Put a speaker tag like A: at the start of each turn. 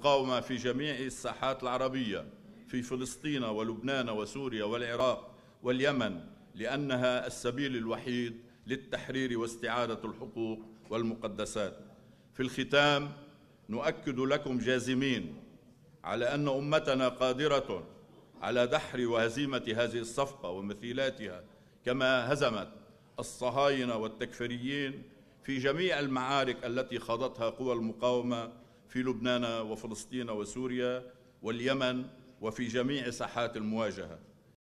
A: المقاومة في جميع الساحات العربية في فلسطين ولبنان وسوريا والعراق واليمن لأنها السبيل الوحيد للتحرير واستعادة الحقوق والمقدسات في الختام نؤكد لكم جازمين على أن أمتنا قادرة على دحر وهزيمة هذه الصفقة ومثيلاتها كما هزمت الصهاينة والتكفيريين في جميع المعارك التي خاضتها قوى المقاومة في لبنان وفلسطين وسوريا واليمن وفي جميع ساحات المواجهه